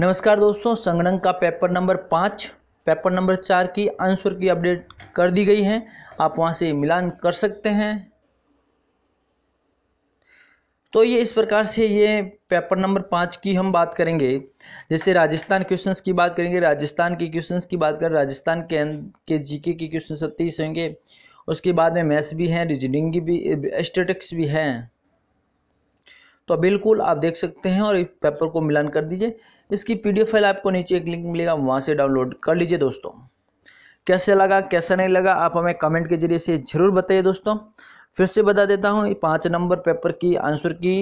नमस्कार दोस्तों संगणक का पेपर नंबर पाँच पेपर नंबर चार की आंसर की अपडेट कर दी गई है आप वहां से मिलान कर सकते हैं तो ये इस प्रकार से ये पेपर नंबर पाँच की हम बात करेंगे जैसे राजस्थान क्वेश्चंस की बात करेंगे राजस्थान के क्वेश्चंस की बात कर राजस्थान के के जीके के क्वेश्चन सत्तीस होंगे उसके बाद में मैथ्स भी हैं रीजनिंग भी स्टेटिक्स भी हैं तो बिल्कुल आप देख सकते हैं और पेपर को मिलान कर दीजिए इसकी पी फाइल आपको नीचे एक लिंक मिलेगा वहाँ से डाउनलोड कर लीजिए दोस्तों कैसे लगा कैसा नहीं लगा आप हमें कमेंट के जरिए से ज़रूर बताइए दोस्तों फिर से बता देता हूँ पाँच नंबर पेपर की आंसर की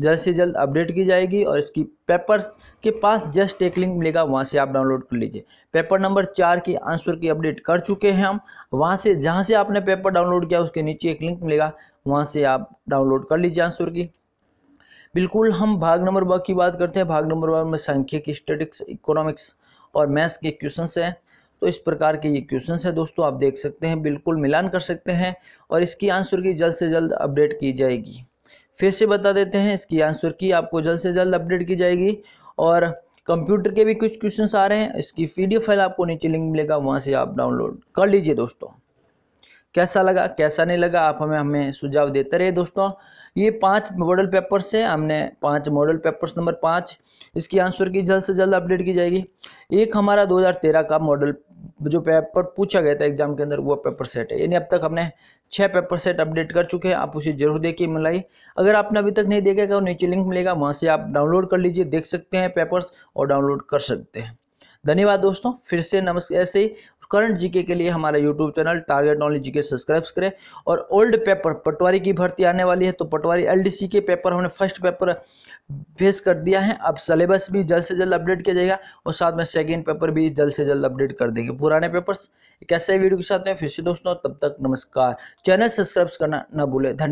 जल्द से जल्द अपडेट की जाएगी और इसकी पेपर के पास जस्ट एक लिंक मिलेगा वहाँ से आप डाउनलोड कर लीजिए पेपर नंबर चार की आंसर की अपडेट कर चुके हैं हम वहाँ से जहाँ से आपने पेपर डाउनलोड किया उसके नीचे एक लिंक मिलेगा वहाँ से आप डाउनलोड कर लीजिए आंसर की बिल्कुल हम भाग नंबर वर्ग की बात करते हैं भाग नंबर वर्ग में सांख्यिक स्टेटिक्स इकोनॉमिक्स और मैथ्स के क्वेश्चन हैं तो इस प्रकार के ये क्वेश्चन हैं दोस्तों आप देख सकते हैं बिल्कुल मिलान कर सकते हैं और इसकी आंसर की जल्द से जल्द अपडेट की जाएगी फिर से बता देते हैं इसकी आंसर की आपको जल्द से जल्द अपडेट की जाएगी और कंप्यूटर के भी कुछ क्वेश्चन आ रहे हैं इसकी पी फाइल आपको नीचे लिंक मिलेगा वहाँ से आप डाउनलोड कर लीजिए दोस्तों कैसा लगा कैसा नहीं लगा आप हमें हमें सुझाव देते रहे दोस्तों ये पांच मॉडल पेपर्स से हमने पांच मॉडल पेपर्स नंबर पाँच इसकी आंसर की जल्द से जल्द अपडेट की जाएगी एक हमारा 2013 का मॉडल जो पेपर पूछा गया था एग्जाम के अंदर वो पेपर सेट है यानी अब तक हमने छः पेपर सेट अपडेट कर चुके हैं आप उसे जरूर देखिए मिलाई अगर आपने अभी तक नहीं देखा तो नीचे लिंक मिलेगा वहाँ से आप डाउनलोड कर लीजिए देख सकते हैं पेपर्स और डाउनलोड कर सकते हैं धन्यवाद दोस्तों फिर से नमस्कार ऐसे ही करंट जीके के लिए हमारा YouTube channel target knowledge GK subscribe करें और ओल्ड पेपर पटवारी की भर्ती आने वाली है तो पटवारी एलडीसी के पेपर हमने फर्स्ट पेपर फेस कर दिया है अब सिलेबस भी जल्द से जल्द अपडेट किया जाएगा और साथ में सेकेंड पेपर भी जल्द से जल्द अपडेट कर देंगे पुराने पेपर एक ऐसे वीडियो के साथ में फिर से दोस्तों तब तक नमस्कार चैनल सब्सक्राइब करना न भूले धन्यवाद